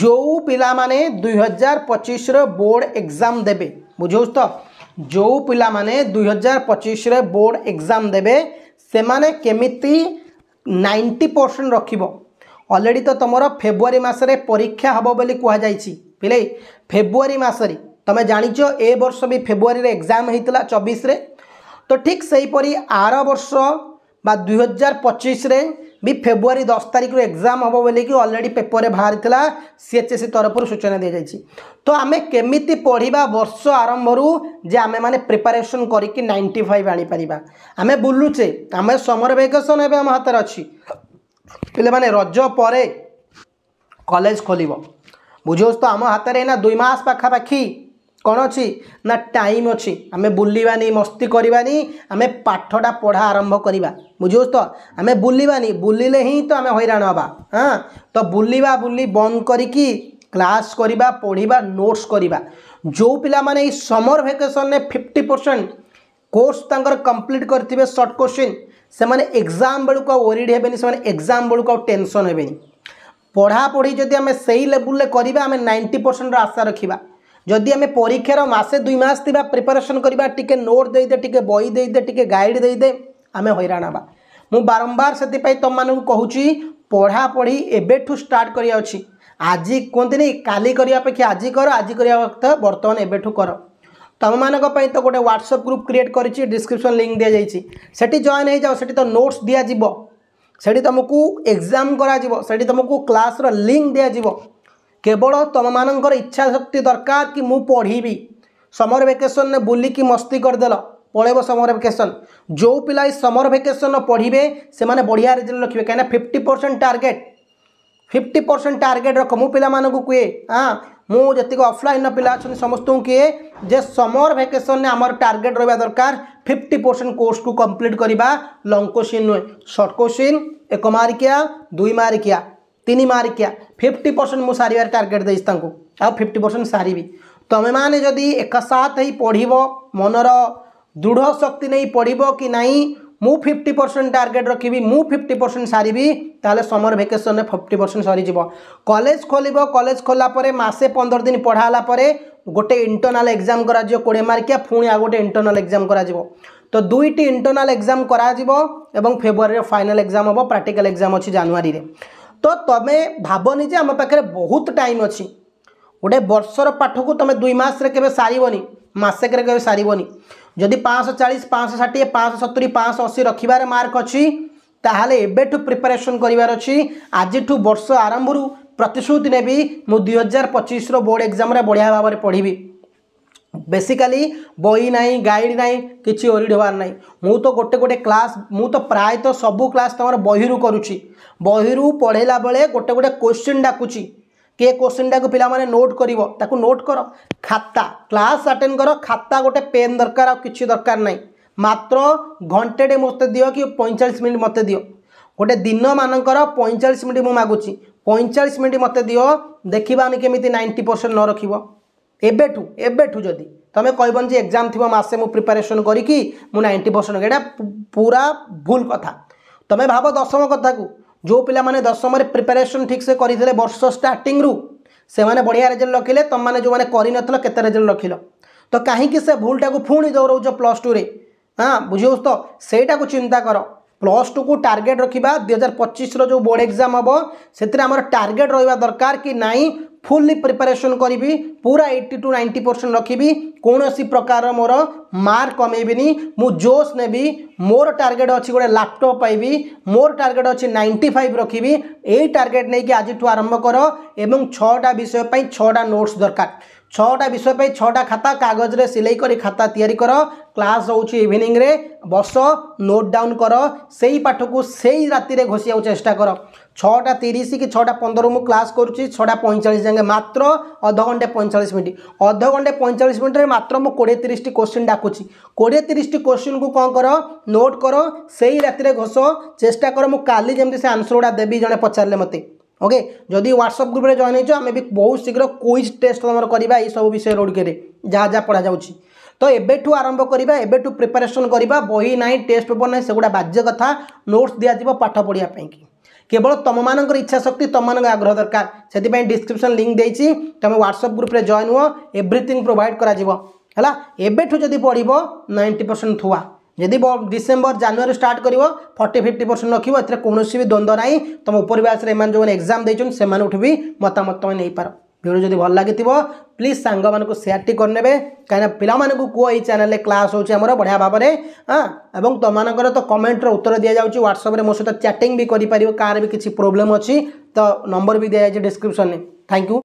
ଯେଉଁ ପିଲାମାନେ ଦୁଇହଜାର ପଚିଶରେ ବୋର୍ଡ଼ ଏକ୍ଜାମ୍ ଦେବେ ବୁଝାଉଛି ତ ଯେଉଁ ପିଲାମାନେ ଦୁଇହଜାର ପଚିଶରେ ବୋର୍ଡ଼ ଏକ୍ଜାମ୍ ଦେବେ ସେମାନେ କେମିତି ନାଇଣ୍ଟି ପରସେଣ୍ଟ ରଖିବ ଅଲରେଡ଼ି ତ ତୁମର ଫେବୃଆରୀ ମାସରେ ପରୀକ୍ଷା ହେବ ବୋଲି କୁହାଯାଇଛି ପିଲେ ଫେବୃଆରୀ ମାସରେ ତୁମେ ଜାଣିଛ ଏ ବର୍ଷ ବି ଫେବୃଆରୀରେ ଏକ୍ଜାମ୍ ହୋଇଥିଲା ଚବିଶରେ ତ ଠିକ୍ ସେହିପରି ଆର ବର୍ଷ ବା ଦୁଇହଜାର ପଚିଶରେ ବି ଫେବୃଆରୀ ଦଶ ତାରିଖରୁ ଏକ୍ଜାମ୍ ହେବ ବୋଲିକି ଅଲରେଡ଼ି ପେପରରେ ବାହାରିଥିଲା ସି ଏଚ୍ ଏସ୍ ସି ତରଫରୁ ସୂଚନା ଦିଆଯାଇଛି ତ ଆମେ କେମିତି ପଢ଼ିବା ବର୍ଷ ଆରମ୍ଭରୁ ଯେ ଆମେମାନେ ପ୍ରିପାରେସନ୍ କରିକି ନାଇଣ୍ଟି ଫାଇଭ୍ ଆଣିପାରିବା ଆମେ ବୁଲୁଛେ ଆମେ ସମର ଭେକେସନ୍ ଏବେ ଆମ ହାତରେ ଅଛି ପିଲାମାନେ ରଜ ପରେ କଲେଜ ଖୋଲିବ ବୁଝିହେଉଛି ତ ଆମ ହାତରେ ଏଇନା ଦୁଇ ମାସ ପାଖାପାଖି କ'ଣ ଅଛି ନା ଟାଇମ୍ ଅଛି ଆମେ ବୁଲିବାନି ମସ୍ତି କରିବାନି ଆମେ ପାଠଟା ପଢ଼ା ଆରମ୍ଭ କରିବା ବୁଝିହେଉଛି ତ ଆମେ ବୁଲିବାନି ବୁଲିଲେ ହିଁ ତ ଆମେ ହଇରାଣ ହେବା ହଁ ତ ବୁଲିବା ବୁଲି ବନ୍ଦ କରିକି କ୍ଲାସ୍ କରିବା ପଢ଼ିବା ନୋଟ୍ସ କରିବା ଯେଉଁ ପିଲାମାନେ ଏଇ ସମର୍ ଭେକେସନ୍ରେ ଫିଫ୍ଟି ପରସେଣ୍ଟ କୋର୍ସ ତାଙ୍କର କମ୍ପ୍ଲିଟ୍ କରିଥିବେ ସର୍ଟ କୋଶ୍ଚିନ୍ ସେମାନେ ଏକ୍ଜାମ୍ ବେଳକୁ ଆଉ ଓରିଡ଼ି ହେବେନି ସେମାନେ ଏକ୍ଜାମ୍ ବେଳକୁ ଆଉ ଟେନସନ୍ ହେବେନି ପଢ଼ାପଢ଼ି ଯଦି ଆମେ ସେଇ ଲେବୁଲ୍ରେ କରିବା ଆମେ ନାଇଣ୍ଟି ପରସେଣ୍ଟର ଆଶା ରଖିବା जदि आम परीक्षार मसे दुई मस थी प्रिपेरेसन करवा टी नोट देदे टे बई देदे टी गाइड देदे आम हईरा हाँ मु बारंबार से तुम मानक कहूँ पढ़ापढ़ी एवं स्टार्ट कर आज कहते काली अपेक्षा आज कर आज कर बर्तमान एवं कर तुम मानक तो गोटे ह्वाट्सअप ग्रुप क्रिएट कर डिस्क्रिप्सन लिंक दि जाइए सेठी जॉइन हो जाओ सेठी तो नोट्स दिज्व से तुमको एग्जाम कर तुमको क्लास रिंक दिज्व केवल तुम मान इच्छाशक्ति दरकार कि मुझ पढ़ी समर भेकेशन ने बुलिकी मस्ती करदेल पलेब समर भेकेशन जो पिला समर भेकेशन पढ़े से मैंने बढ़िया रिजल्ट रखिए कहीं fifty percent target fifty percent target रख मु पिला कहे हाँ मुझे अफलाइन पिला अच्छे समस्त को किए जे समर भेकेशन आम टार्गेट रहा दरकार फिफ्टी परसेंट कोर्स को कम्प्लीट करवा लंग क्वेश्चन नुहे सर्ट क्वेश्चन एक मारिकिया दुई मारिकिया तीन मार्क फिफ्टी परसेंट मुझ सार टार्गेट देसी फिफ्टी परसेंट सारि तुम्हें मैंने जदि एक साथ ही मनर दृढ़ शक्ति नहीं पढ़व कि नाई मु फिफ्टी परसेंट टार्गेट रखी मु फिफ्टी परसेंट सारि तेल समर में फिफ्टी परसेंट सरीज कलेज खोल कलेज खोलापर मसे पंदर दिन पढ़ालापर गोटे इंटरनाल एग्जाम करोड़े मार्किया पुणी आ गए इंटरनाल एग्जाम तो दुईट इंटरनाल एक्जाम हो फेब्रुआरी फाइनाल एक्जाम हम प्राक्टिकाल एक्जाम अच्छी जानुरी ତ ତମେ ଭାବନି ଯେ ଆମ ପାଖରେ ବହୁତ ଟାଇମ୍ ଅଛି ଗୋଟେ ବର୍ଷର ପାଠକୁ ତମେ ଦୁଇ ମାସରେ କେବେ ସାରିବନି ମାସକରେ କେବେ ସାରିବନି ଯଦି ପାଞ୍ଚଶହ ଚାଳିଶ ପାଞ୍ଚଶହ ଷାଠିଏ ପାଞ୍ଚଶହ ସତୁରି ପାଞ୍ଚଶହ ଅଶୀ ରଖିବାରେ ମାର୍କ ଅଛି ତାହେଲେ ଏବେଠୁ ପ୍ରିପାରେସନ୍ କରିବାର ଅଛି ଆଜିଠୁ ବର୍ଷ ଆରମ୍ଭରୁ ପ୍ରତିଶ୍ରୁତି ନେବି ମୁଁ ଦୁଇ ହଜାର ପଚିଶର ବୋର୍ଡ଼ ଏକ୍ଜାମ୍ରେ ବଢ଼ିଆ ଭାବରେ ପଢ଼ିବି ବେସିକାଲି ବହି ନାହିଁ ଗାଇଡ଼ ନାହିଁ କିଛି ଓରିଡ଼ ହେବାର ନାହିଁ ମୁଁ ତ ଗୋଟେ ଗୋଟେ କ୍ଲାସ୍ ମୁଁ ତ ପ୍ରାୟତଃ ସବୁ କ୍ଲାସ୍ ତୁମର ବହିରୁ କରୁଛି ବହିରୁ ପଢ଼େଇଲା ବେଳେ ଗୋଟେ ଗୋଟେ କୋଶ୍ଚିନ୍ ଡାକୁଛି কে কোশ্চিনটাকে পিলামানে নোট করিব তাকে নোট কর খাতা ক্লাস আটেন্ড কর খাতা গোটে পেন দরকার আর কিছু দরকার নাই মাত্র ঘণ্টেটে মতো দিও কি পঁয়চাশ মিনিট মতো দিও গোটে দিন মানকর পঁয়চাশ মিনিট মু মাগুছি পঁয়চাশ মিনিট মতো দিও দেখিবানি কেমিতি নাইনটি পরসেন্ট ন রখিব এবেঠু এবেঠু যদি তুমি কইবন যে এক্সাম থিবা মাসে মু প্রিপারেশন করি কি মু 90% এটা পুরা ভুল কথা তুমি ভাবো দশম কথা কু যে পিলা মানে দশমরে প্রিপারেশন ঠিকসে করে বর্ষ স্টার্টিং রু সে বড়িয়া রেজল্ট রখিলে তুমি মানে যে করে নথিল কেতে রেজল্ট রখিল তো কাহিকি সে ভুলটা পুঁ দৌড়াও প্লস টু রে হ্যাঁ বুঝিও তো সেইটা চিন্তা কর प्लस टू को टार्गेट रखा दुई हजार पचिश्र जो बोर्ड एक्जाम हम से आम टार्गेट रहा दरकार कि नाई ফুলি প্রিପାରେସନ୍ କରିବି ପୁରା ଏଇଟି ଟୁ ନାଇଣ୍ଟି ପରସେଣ୍ଟ ରଖିବି କୌଣସି ପ୍ରକାର ମୋର ମାର୍କ କମେଇବିନି ମୁଁ ଜୋସ୍ ନେବି ମୋର ଟାର୍ଗେଟ୍ ଅଛି ଗୋଟେ ଲାପଟପ୍ ପାଇବି ମୋର ଟାର୍ଗେଟ୍ ଅଛି ନାଇଣ୍ଟି ଫାଇଭ୍ ରଖିବି ଏଇ ଟାର୍ଗେଟ୍ ନେଇକି ଆଜିଠୁ ଆରମ୍ଭ କର ଏବଂ ଛଅଟା ବିଷୟ ପାଇଁ ଛଅଟା ନୋଟ୍ସ ଦରକାର ছটা বিষয় পাই ছটা খাতা কাগজরে সিলাই করে খাতা তৈরি কর ক্লাস হচ্ছে ইভিনিংরে বস নোট ডাউন কর সেই পাঠকু সেই রাতে ঘষিয়া চেষ্টা কর ছটা তিরিশ কি ছটা পনেরো মু ক্লাস করছি ছটা পঁয়চাশ যাকে মাত্র অধঘণ্টে ঘণ্টে পঁয়চাশ মিনিট অধঘণ্টে ঘণ্টে পঁয়চাশ মিনিটরে মাত্র মু কোড়িয়ে তিরিশটি কোশ্চিন ডাকুছি কোড়িয়ে তিরিশটি কোশ্চিনকু কম কর নোট কর সেই রাতে ঘষ চেষ্টা কর মু কালি যেমন সে আনসর গুড়া দেবি জনে পচারে মতো ଓକେ ଯଦି ହ୍ୱାଟ୍ସଆପ୍ ଗ୍ରୁପ୍ରେ ଜଏନ୍ ହେଇଛ ଆମେ ବି ବହୁତ ଶୀଘ୍ର କୁଇଜ୍ ଟେଷ୍ଟ ତୁମର କରିବା ଏଇସବୁ ବିଷୟ ଗୁଡ଼ିକରେ ଯାହା ଯାହା ପଢ଼ାଯାଉଛି ତ ଏବେଠୁ ଆରମ୍ଭ କରିବା ଏବେଠୁ ପ୍ରିପାରେସନ୍ କରିବା ବହି ନାହିଁ ଟେଷ୍ଟ ପେପର୍ ନାହିଁ ସେଗୁଡ଼ା ବାଜ୍ୟ କଥା ନୋଟ୍ସ ଦିଆଯିବ ପାଠ ପଢ଼ିବା ପାଇଁକି କେବଳ ତୁମମାନଙ୍କର ଇଚ୍ଛା ଶକ୍ତି ତୁମମାନଙ୍କ ଆଗ୍ରହ ଦରକାର ସେଥିପାଇଁ ଡିସ୍କ୍ରିପ୍ସନ୍ ଲିଙ୍କ୍ ଦେଇଛି ତୁମେ ହ୍ୱାଟ୍ସଆପ୍ ଗ୍ରୁପ୍ରେ ଜଏନ୍ ହୁଅ ଏଭ୍ରିଥିଙ୍ଗ ପ୍ରୋଭାଇଡ଼ କରାଯିବ ହେଲା ଏବେଠୁ ଯଦି ପଢ଼ିବ ନାଇଣ୍ଟି ପରସେଣ୍ଟ ଥୁଆ যদি ডিসেম্বর জানুয়ারি স্টার্ট করব ফর্টি ফিফটি পরসেন্ট রক্ষব এতে কৌশি বি দ্বন্দ্ব না তুম উপর ব্যাচের এমন যে এক্সাম দিয়েছেন সে বি মতামত তুমি নিয়েপার ভিডিও যদি ভাল লাগি প্লিজ সাঙ্গ মানুষ সেয়ারটি করে কিনা পিলা মানুষ কুহ এই চ্যানেল ক্লাস হচ্ছে আমার বড়িয়া ভাবে হ্যাঁ এবং তোমাদের তো কমেন্টর উত্তর দিয়া যাচ্ছে হোয়াটসঅ্যাপে মো সহ চ্যাটিং বি করে পার কার বি কিছু প্রোবলেম অ তো নম্বর বি দিয়া যাচ্ছে ডিসক্রিপশনে থ্যাংক ইউ